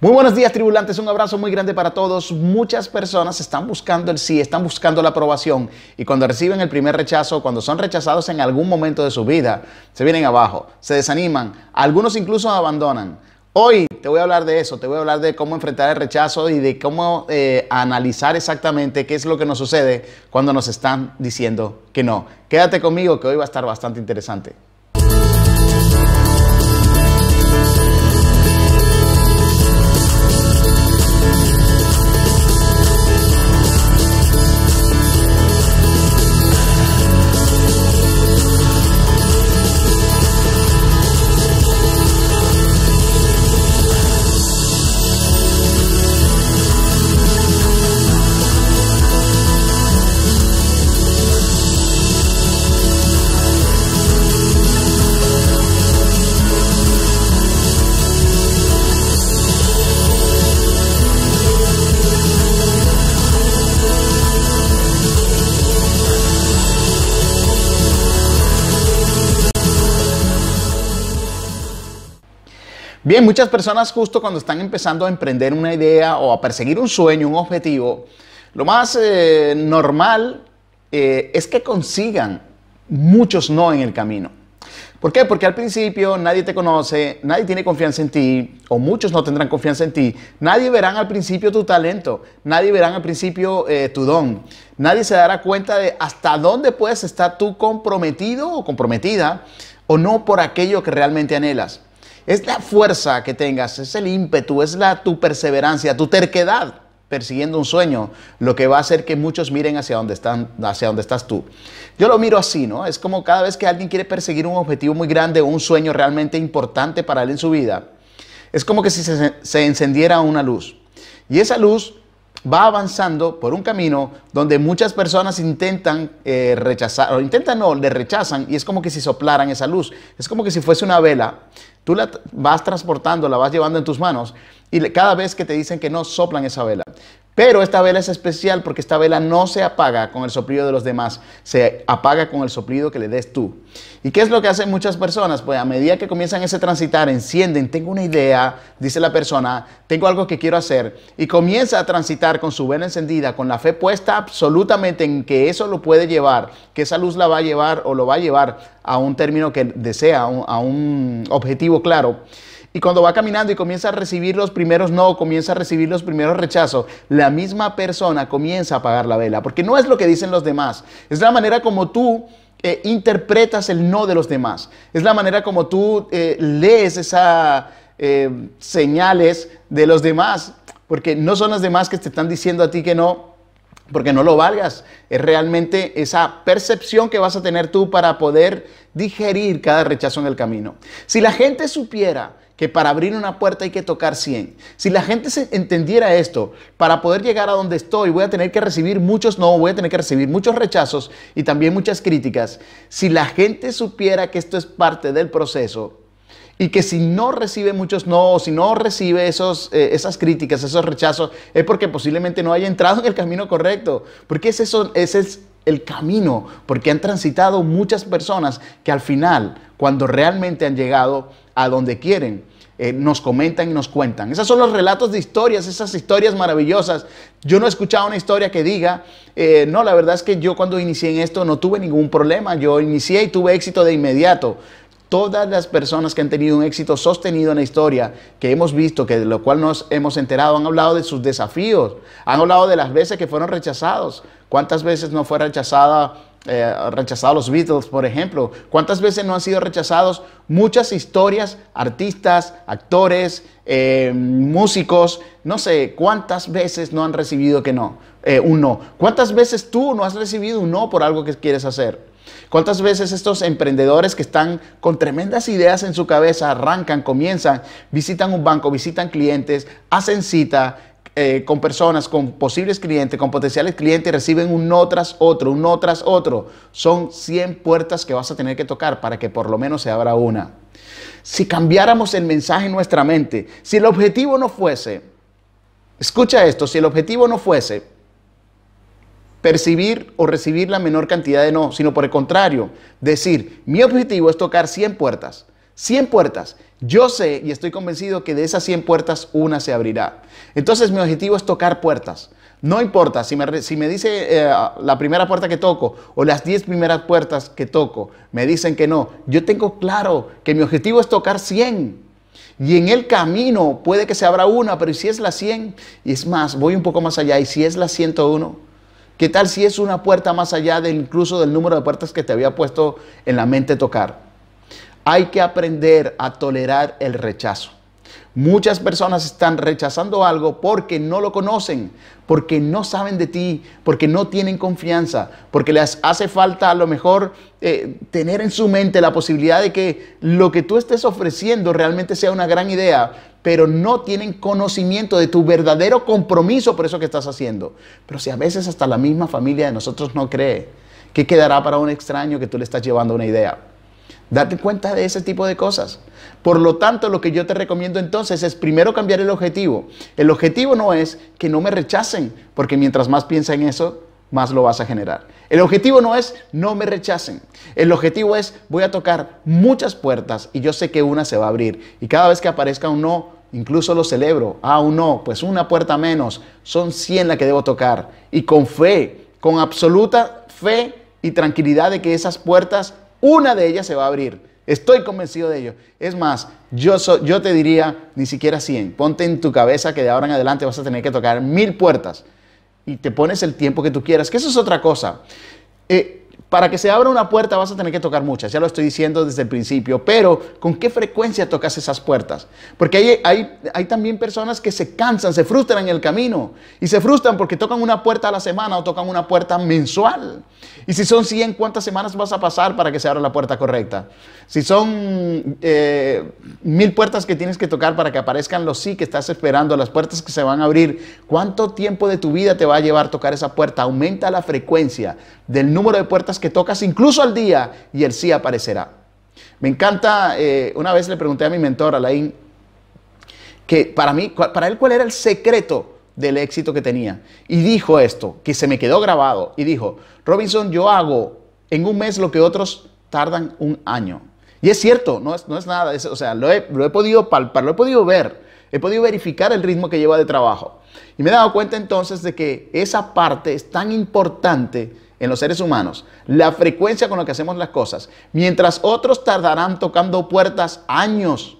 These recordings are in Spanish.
Muy buenos días, tribulantes. Un abrazo muy grande para todos. Muchas personas están buscando el sí, están buscando la aprobación. Y cuando reciben el primer rechazo, cuando son rechazados en algún momento de su vida, se vienen abajo, se desaniman. Algunos incluso abandonan. Hoy te voy a hablar de eso, te voy a hablar de cómo enfrentar el rechazo y de cómo eh, analizar exactamente qué es lo que nos sucede cuando nos están diciendo que no. Quédate conmigo que hoy va a estar bastante interesante. Bien, muchas personas justo cuando están empezando a emprender una idea o a perseguir un sueño, un objetivo, lo más eh, normal eh, es que consigan muchos no en el camino. ¿Por qué? Porque al principio nadie te conoce, nadie tiene confianza en ti, o muchos no tendrán confianza en ti. Nadie verán al principio tu talento, nadie verán al principio eh, tu don. Nadie se dará cuenta de hasta dónde puedes estar tú comprometido o comprometida o no por aquello que realmente anhelas. Es la fuerza que tengas, es el ímpetu, es la, tu perseverancia, tu terquedad persiguiendo un sueño, lo que va a hacer que muchos miren hacia donde, están, hacia estás tú. Yo lo miro así, ¿no? Es como cada vez que alguien quiere perseguir un objetivo muy grande o un sueño realmente importante para él en su vida, es como que si se encendiera una luz. Y esa luz va avanzando por un camino donde muchas personas intentan eh, rechazar, o intentan no, le rechazan y es como que si soplaran esa luz. Es como que si fuese una vela, tú la vas transportando, la vas llevando en tus manos y cada vez que te dicen que no, soplan esa vela. Pero esta vela es especial porque esta vela no se apaga con el soplido de los demás, se apaga con el soplido que le des tú. ¿Y qué es lo que hacen muchas personas? Pues a medida que comienzan ese transitar, encienden, tengo una idea, dice la persona, tengo algo que quiero hacer, y comienza a transitar con su vela encendida, con la fe puesta absolutamente en que eso lo puede llevar, que esa luz la va a llevar o lo va a llevar a un término que desea, a un objetivo claro y cuando va caminando y comienza a recibir los primeros no, comienza a recibir los primeros rechazos, la misma persona comienza a apagar la vela, porque no es lo que dicen los demás, es la manera como tú eh, interpretas el no de los demás, es la manera como tú eh, lees esas eh, señales de los demás, porque no son los demás que te están diciendo a ti que no, porque no lo valgas. Es realmente esa percepción que vas a tener tú para poder digerir cada rechazo en el camino. Si la gente supiera que para abrir una puerta hay que tocar 100. Si la gente se entendiera esto, para poder llegar a donde estoy voy a tener que recibir muchos no, voy a tener que recibir muchos rechazos y también muchas críticas. Si la gente supiera que esto es parte del proceso y que si no recibe muchos no, si no recibe esos, eh, esas críticas, esos rechazos, es porque posiblemente no haya entrado en el camino correcto. Porque son, ese es el camino, porque han transitado muchas personas que al final, cuando realmente han llegado, a donde quieren. Eh, nos comentan y nos cuentan. Esos son los relatos de historias, esas historias maravillosas. Yo no he escuchado una historia que diga, eh, no, la verdad es que yo cuando inicié en esto no tuve ningún problema, yo inicié y tuve éxito de inmediato. Todas las personas que han tenido un éxito sostenido en la historia, que hemos visto, que de lo cual nos hemos enterado, han hablado de sus desafíos, han hablado de las veces que fueron rechazados. ¿Cuántas veces no fue rechazada eh, rechazado los Beatles, por ejemplo. ¿Cuántas veces no han sido rechazados muchas historias, artistas, actores, eh, músicos? No sé, ¿cuántas veces no han recibido que no? Eh, un no. ¿Cuántas veces tú no has recibido un no por algo que quieres hacer? ¿Cuántas veces estos emprendedores que están con tremendas ideas en su cabeza arrancan, comienzan, visitan un banco, visitan clientes, hacen cita, eh, con personas, con posibles clientes, con potenciales clientes, reciben un no tras otro, un no tras otro. Son 100 puertas que vas a tener que tocar para que por lo menos se abra una. Si cambiáramos el mensaje en nuestra mente, si el objetivo no fuese, escucha esto, si el objetivo no fuese percibir o recibir la menor cantidad de no, sino por el contrario, decir, mi objetivo es tocar 100 puertas 100 puertas. Yo sé y estoy convencido que de esas 100 puertas una se abrirá. Entonces mi objetivo es tocar puertas. No importa si me, si dice eh, la primera puerta que toco o las 10 primeras puertas que toco, me dicen que no. Yo tengo claro que mi objetivo es tocar 100. Y en el camino puede que se abra una, pero si es la 100? Y es más, voy un poco más allá. ¿Y si es la 101? ¿Qué tal si es una puerta más allá de incluso del número de puertas que te había puesto en la mente tocar? hay que aprender a tolerar el rechazo. Muchas personas están rechazando algo porque no lo conocen, porque no saben de ti, porque no tienen confianza, porque les hace falta a lo mejor eh, tener en su mente la posibilidad de que lo que tú estés ofreciendo realmente sea una gran idea, pero no tienen conocimiento de tu verdadero compromiso por eso que estás haciendo. Pero si a veces hasta la misma familia de nosotros no cree, ¿qué quedará para un extraño que tú le estás llevando una idea? Date cuenta de ese tipo de cosas. Por lo tanto, lo que yo te recomiendo entonces es primero cambiar el objetivo. El objetivo no es que no me rechacen, porque mientras más piensa en eso, más lo vas a generar. El objetivo no es no me rechacen. El objetivo es voy a tocar muchas puertas y yo sé que una se va a abrir. Y cada vez que aparezca un no, incluso lo celebro. Ah, un no, pues una puerta menos. Son 100 la que debo tocar. Y con fe, con absoluta fe y tranquilidad de que esas puertas una de ellas se va a abrir. Estoy convencido de ello. Es más, yo, yo te diría ni siquiera 100. Ponte en tu cabeza que de ahora en adelante vas a tener que tocar mil puertas y te pones el tiempo que tú quieras, que eso es otra cosa. Eh, para que se abra una puerta vas a tener que tocar muchas, ya lo estoy diciendo desde el principio, pero ¿con qué frecuencia tocas esas puertas? Porque hay, hay, hay, también personas que se cansan, se frustran en el camino y se frustran porque tocan una puerta a la semana o tocan una puerta mensual. Y si son 100, ¿cuántas semanas vas a pasar para que se abra la puerta correcta? Si son eh, mil puertas que tienes que tocar para que aparezcan los sí que estás esperando, las puertas que se van a abrir, ¿cuánto tiempo de tu vida te va a llevar tocar esa puerta? Aumenta la frecuencia del número de puertas que tocas incluso al día y el sí aparecerá. Me encanta, eh, una vez le pregunté a mi mentor, Alain, que para mí, para él, ¿cuál era el secreto del éxito que tenía? Y dijo esto, que se me quedó grabado, y dijo, Robinson, yo hago en un mes lo que otros tardan un año. Y es cierto, no es, no es nada, o sea, lo he, lo he podido palpar, lo he podido ver, he podido verificar el ritmo que lleva de trabajo. Y me he dado cuenta entonces de que esa parte es tan importante en los seres humanos, la frecuencia con la que hacemos las cosas, mientras otros tardarán tocando puertas años,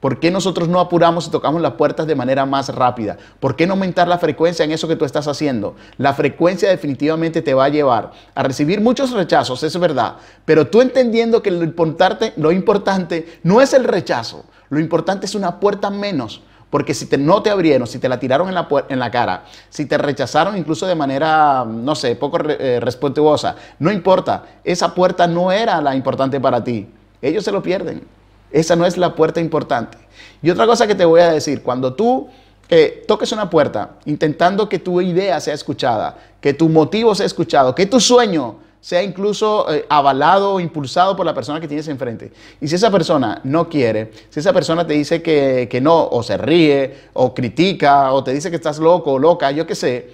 ¿por qué nosotros no apuramos y tocamos las puertas de manera más rápida? ¿Por qué no aumentar la frecuencia en eso que tú estás haciendo? La frecuencia definitivamente te va a llevar a recibir muchos rechazos, es verdad, pero tú entendiendo que lo importante, lo importante no es el rechazo, lo importante es una puerta menos porque si te, no te abrieron, si te la tiraron en la, en la cara, si te rechazaron incluso de manera, no sé, poco eh, respetuosa, no importa, esa puerta no era la importante para ti. Ellos se lo pierden. Esa no es la puerta importante. Y otra cosa que te voy a decir, cuando tú eh, toques una puerta intentando que tu idea sea escuchada, que tu motivo sea escuchado, que tu sueño sea incluso eh, avalado o impulsado por la persona que tienes enfrente. Y si esa persona no quiere, si esa persona te dice que, que no, o se ríe, o critica, o te dice que estás loco o loca, yo qué sé,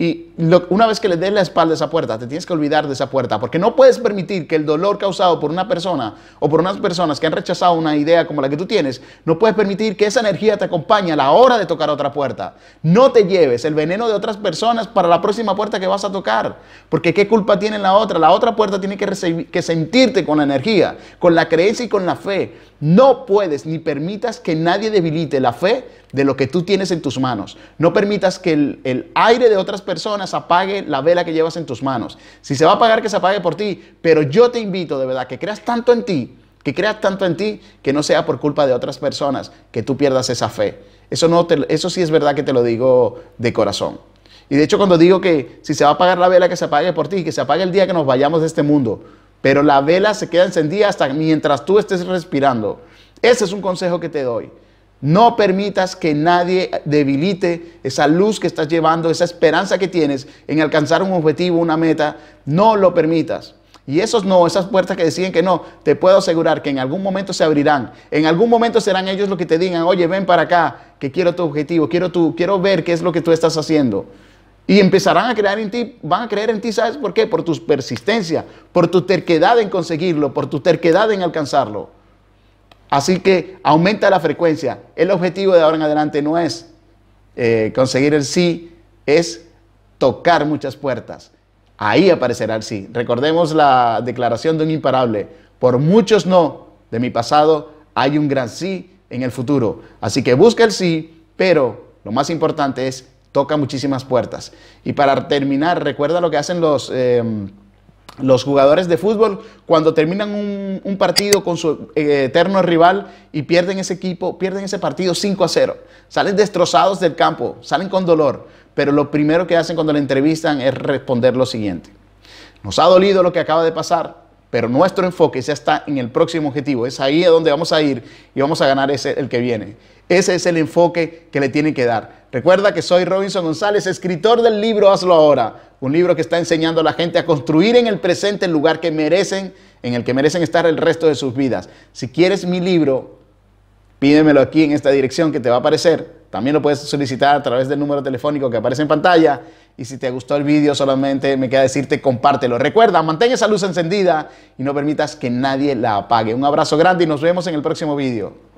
y una vez que le des la espalda a esa puerta, te tienes que olvidar de esa puerta, porque no puedes permitir que el dolor causado por una persona o por unas personas que han rechazado una idea como la que tú tienes, no puedes permitir que esa energía te acompañe a la hora de tocar otra puerta. No te lleves el veneno de otras personas para la próxima puerta que vas a tocar, porque ¿qué culpa tiene la otra? La otra puerta tiene que, que sentirte con la energía, con la creencia y con la fe. No puedes ni permitas que nadie debilite la fe de lo que tú tienes en tus manos. No permitas que el, aire de otras personas apague la vela que llevas en tus manos. Si se va a apagar, que se apague por ti. Pero yo te invito de verdad que creas tanto en ti, que creas tanto en ti, que no sea por culpa de otras personas que tú pierdas esa fe. Eso, no eso sí es verdad que te lo digo de corazón. Y de hecho cuando digo que si se va a apagar la vela, que se apague por ti, que se apague el día que nos vayamos de este mundo. Pero la vela se queda encendida hasta mientras tú estés respirando. Ese es un consejo que te doy. No permitas que nadie debilite esa luz que estás llevando, esa esperanza que tienes en alcanzar un objetivo, una meta. No lo permitas. Y esos no, esas puertas que deciden que no, te puedo asegurar que en algún momento se abrirán. En algún momento serán ellos los que te digan, oye, ven para acá, que quiero tu objetivo, quiero, tu, quiero ver qué es lo que tú estás haciendo. Y empezarán a creer en ti, van a creer en ti, ¿sabes por qué? Por tu persistencia, por tu terquedad en conseguirlo, por tu terquedad en alcanzarlo. Así que aumenta la frecuencia. El objetivo de ahora en adelante no es eh, conseguir el sí, es tocar muchas puertas. Ahí aparecerá el sí. Recordemos la declaración de un imparable. Por muchos no de mi pasado hay un gran sí en el futuro. Así que busca el sí, pero lo más importante es toca muchísimas puertas. Y para terminar, recuerda lo que hacen los... Em, los jugadores de fútbol, cuando terminan un, partido con su eh, eterno rival y pierden ese equipo, pierden ese partido 5 a 0, salen destrozados del campo, salen con dolor, pero lo primero que hacen cuando le entrevistan es responder lo siguiente. Nos ha dolido lo que acaba de pasar, pero nuestro enfoque ya está en el próximo objetivo. Es ahí a donde vamos a ir y vamos a ganar ese, el que viene. Ese es el enfoque que le tienen que dar. Recuerda que soy Robinson González, escritor del libro Hazlo Ahora. Un libro que está enseñando a la gente a construir en el presente el lugar que merecen, en el que merecen estar el resto de sus vidas. Si quieres mi libro, pídemelo aquí en esta dirección que te va a aparecer. También lo puedes solicitar a través del número telefónico que aparece en pantalla y si te gustó el vídeo, solamente me queda decirte compártelo. Recuerda, mantén esa luz encendida y no permitas que nadie la apague. Un abrazo grande y nos vemos en el próximo vídeo.